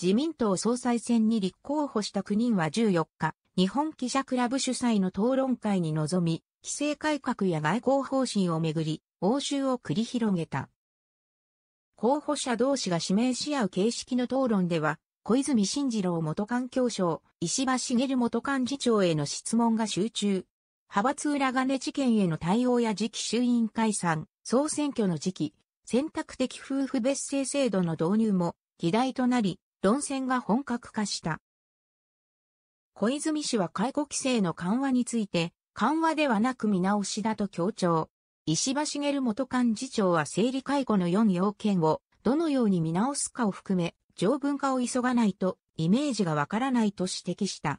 自民党総裁選に立候補した9人は14日、日本記者クラブ主催の討論会に臨み、規制改革や外交方針をめぐり、応酬を繰り広げた。候補者同士が指名し合う形式の討論では、小泉進次郎元環境省、石破茂元幹事長への質問が集中。派閥裏金事件への対応や次期衆院解散、総選挙の時期、選択的夫婦別姓制度の導入も議題となり、論戦が本格化した。小泉氏は解雇規制の緩和について、緩和ではなく見直しだと強調。石破茂元幹事長は整理解雇の4要件をどのように見直すかを含め、条文化を急がないとイメージがわからないと指摘した。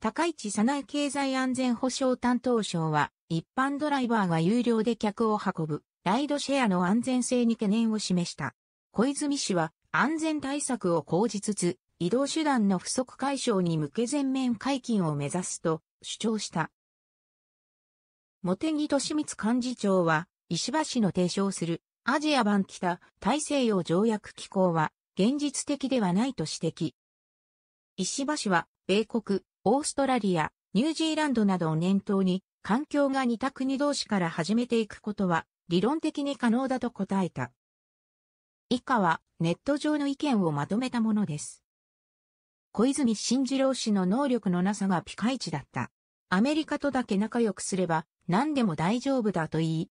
高市早苗経済安全保障担当省は、一般ドライバーが有料で客を運ぶ、ライドシェアの安全性に懸念を示した。小泉氏は安全対策を講じつつ、移動手段の不足解消に向け全面解禁を目指すと主張した。茂木敏光幹事長は、石破氏の提唱するアジア版北大西洋条約機構は現実的ではないと指摘。石破氏は、米国、オーストラリア、ニュージーランドなどを念頭に、環境が似た国同士から始めていくことは、理論的に可能だと答えた。以下はネット上の意見をまとめたものです。小泉進次郎氏の能力のなさがピカイチだった。アメリカとだけ仲良くすれば何でも大丈夫だと言い、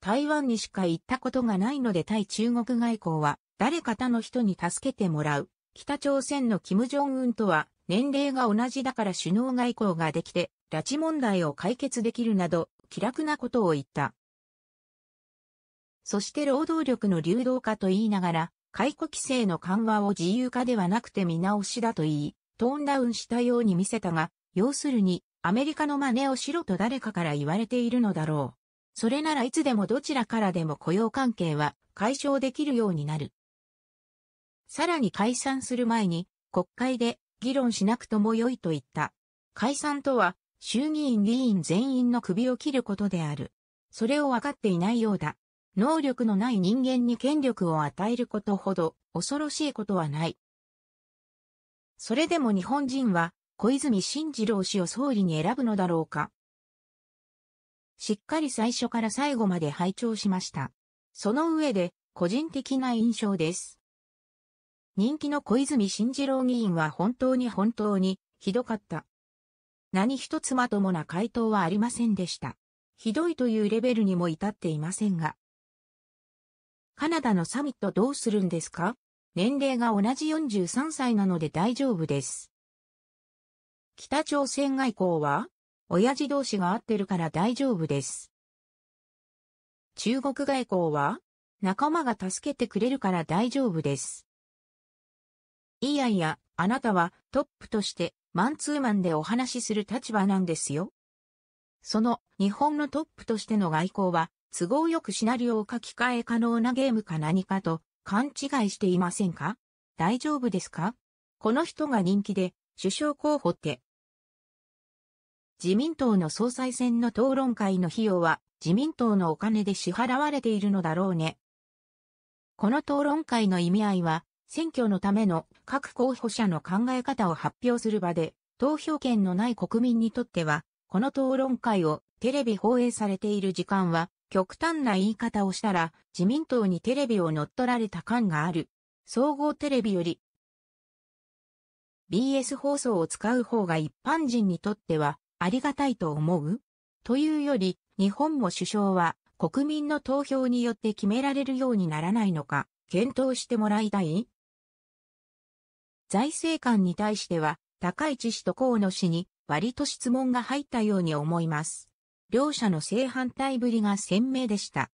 台湾にしか行ったことがないので対中国外交は誰か他の人に助けてもらう。北朝鮮の金正恩とは年齢が同じだから首脳外交ができて拉致問題を解決できるなど気楽なことを言った。そして労働力の流動化と言いながら、解雇規制の緩和を自由化ではなくて見直しだと言い、トーンダウンしたように見せたが、要するに、アメリカの真似をしろと誰かから言われているのだろう。それならいつでもどちらからでも雇用関係は解消できるようになる。さらに解散する前に、国会で議論しなくとも良いと言った。解散とは、衆議院議員全員の首を切ることである。それを分かっていないようだ。能力のない人間に権力を与えることほど恐ろしいことはない。それでも日本人は小泉進次郎氏を総理に選ぶのだろうか。しっかり最初から最後まで拝聴しました。その上で個人的な印象です。人気の小泉進次郎議員は本当に本当にひどかった。何一つまともな回答はありませんでした。ひどいというレベルにも至っていませんが、カナダのサミットどうするんですか年齢が同じ43歳なので大丈夫です。北朝鮮外交は親父同士が合ってるから大丈夫です。中国外交は仲間が助けてくれるから大丈夫です。いやいや、あなたはトップとしてマンツーマンでお話しする立場なんですよ。その日本のトップとしての外交は都合よくシナリオを書き換え可能なゲームか何かと勘違いしていませんか大丈夫ですかこの人が人気で首相候補って。自民党の総裁選の討論会の費用は自民党のお金で支払われているのだろうね。この討論会の意味合いは、選挙のための各候補者の考え方を発表する場で、投票権のない国民にとっては、この討論会をテレビ放映されている時間は極端な言い方をしたら、自民党にテレビを乗っ取られた感がある。総合テレビより、BS 放送を使う方が一般人にとっては、ありがたいと思うというより、日本も首相は、国民の投票によって決められるようにならないのか、検討してもらいたい財政官に対しては、高市氏と河野氏に割と質問が入ったように思います。両者の正反対ぶりが鮮明でした。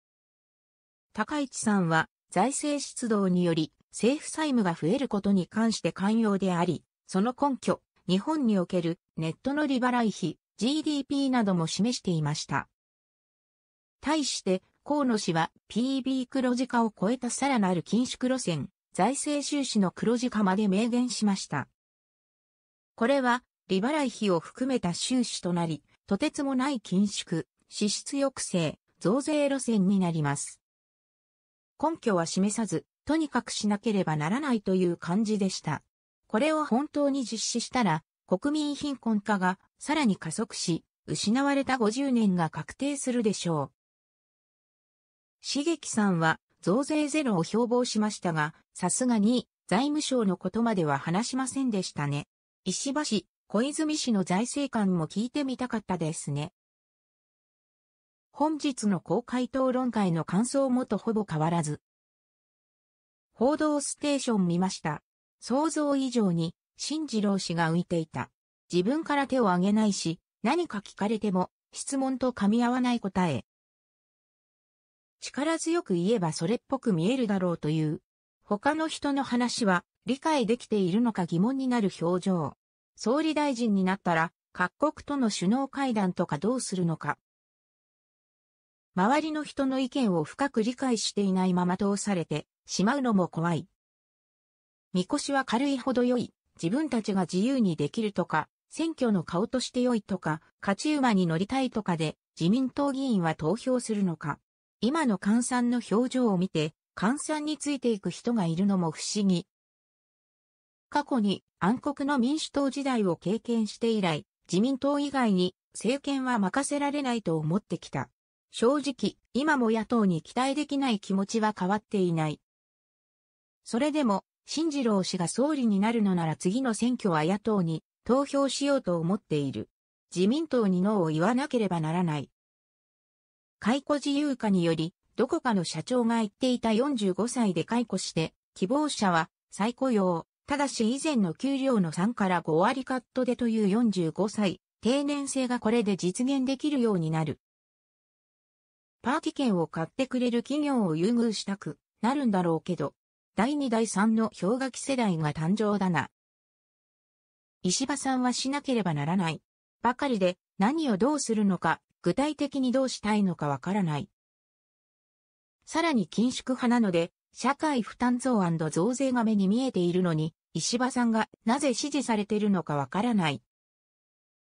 高市さんは財政出動により政府債務が増えることに関して寛容であり、その根拠、日本におけるネットの利払い費、GDP なども示していました。対して、河野氏は PB 黒字化を超えたさらなる緊縮路線、財政収支の黒字化まで明言しました。これは、利払い費を含めた収支となり、とてつもない緊縮、支出抑制、増税路線になります。根拠は示さず、とにかくしなければならないという感じでした。これを本当に実施したら、国民貧困化がさらに加速し、失われた50年が確定するでしょう。茂木さんは増税ゼロを標榜しましたが、さすがに財務省のことまでは話しませんでしたね。石橋小泉氏の財政官も聞いてみたかったですね。本日の公開討論会の感想もとほぼ変わらず。報道ステーション見ました。想像以上に、新次郎氏が浮いていた。自分から手を挙げないし、何か聞かれても、質問と噛み合わない答え。力強く言えばそれっぽく見えるだろうという。他の人の話は理解できているのか疑問になる表情。総理大臣になったら、各国との首脳会談とかどうするのか。周りの人の意見を深く理解していないまま通されてしまうのも怖い。みこしは軽いほど良い、自分たちが自由にできるとか、選挙の顔として良いとか、勝ち馬に乗りたいとかで、自民党議員は投票するのか。今の換算の表情を見て、換算についていく人がいるのも不思議。過去に暗黒の民主党時代を経験して以来、自民党以外に政権は任せられないと思ってきた。正直、今も野党に期待できない気持ちは変わっていない。それでも、新次郎氏が総理になるのなら次の選挙は野党に投票しようと思っている。自民党にノーを言わなければならない。解雇自由化により、どこかの社長が言っていた45歳で解雇して、希望者は再雇用、ただし以前の給料の3から5割カットでという45歳、定年制がこれで実現できるようになる。パーティ券を買ってくれる企業を優遇したくなるんだろうけど、第2第3の氷河期世代が誕生だな。石破さんはしなければならない。ばかりで何をどうするのか、具体的にどうしたいのかわからない。さらに緊縮派なので、社会負担増増税が目に見えているのに、石破さんがなぜ支持されているのかわからない。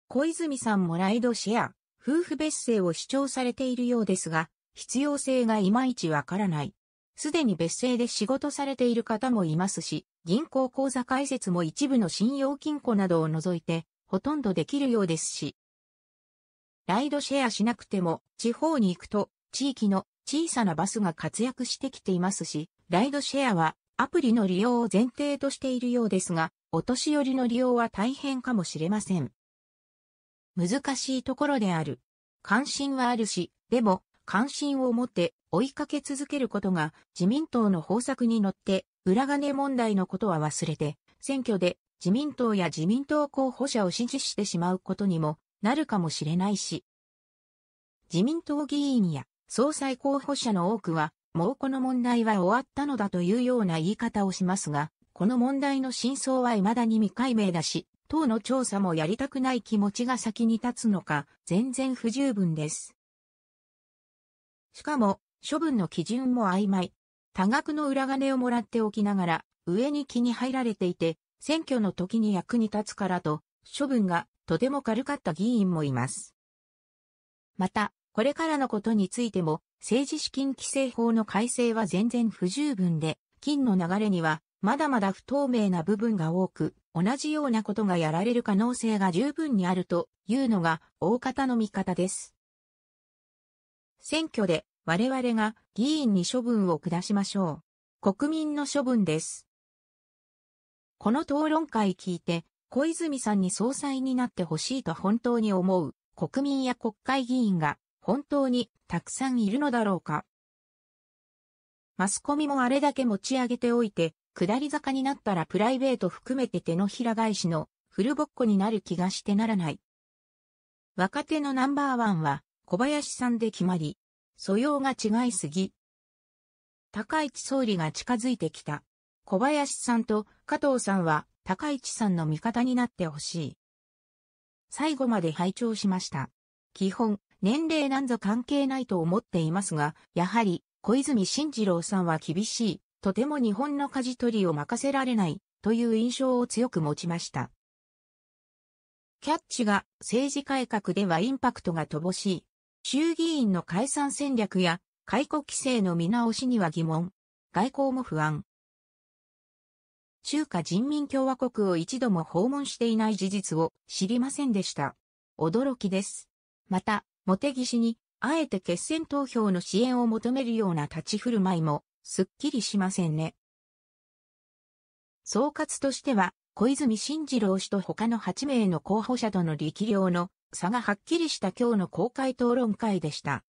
小泉さんもライドシェア、夫婦別姓を主張されているようですが、必要性がいまいちわからない。すでに別姓で仕事されている方もいますし、銀行口座開設も一部の信用金庫などを除いて、ほとんどできるようですし。ライドシェアしなくても、地方に行くと、地域の小さなバスが活躍してきていますし、ライドシェアはアプリの利用を前提としているようですが、お年寄りの利用は大変かもしれません。難しいところである。関心はあるし、でも、関心を持って追いかけ続けることが自民党の方策に乗って裏金問題のことは忘れて、選挙で自民党や自民党候補者を支持してしまうことにもなるかもしれないし、自民党議員や総裁候補者の多くはもうこの問題は終わったのだというような言い方をしますが、この問題の真相は未だに未解明だし、党の調査もやりたくない気持ちが先に立つのか、全然不十分です。しかも、処分の基準も曖昧。多額の裏金をもらっておきながら、上に気に入られていて、選挙の時に役に立つからと、処分がとても軽かった議員もいます。また、これからのことについても、政治資金規正法の改正は全然不十分で、金の流れにはまだまだ不透明な部分が多く、同じようなことがやられる可能性が十分にあるというのが大方の見方です。選挙で我々が議員に処分を下しましょう。国民の処分です。この討論会聞いて、小泉さんに総裁になってほしいと本当に思う国民や国会議員が本当にたくさんいるのだろうか。マスコミもあれだけ持ち上げておいて、下り坂になったらプライベート含めて手のひら返しのフルボッコになる気がしてならない。若手のナンバーワンは小林さんで決まり、素養が違いすぎ。高市総理が近づいてきた。小林さんと加藤さんは高市さんの味方になってほしい。最後まで拝聴しました。基本、年齢なんぞ関係ないと思っていますが、やはり、小泉進次郎さんは厳しい、とても日本の舵取りを任せられない、という印象を強く持ちました。キャッチが政治改革ではインパクトが乏しい。衆議院の解散戦略や解雇規制の見直しには疑問。外交も不安。中華人民共和国を一度も訪問していない事実を知りませんでした。驚きです。また、茂木氏に、あえて決選投票の支援を求めるような立ち振る舞いも、すっきりしませんね。総括としては、小泉進次郎氏と他の8名の候補者との力量の差がはっきりした今日の公開討論会でした。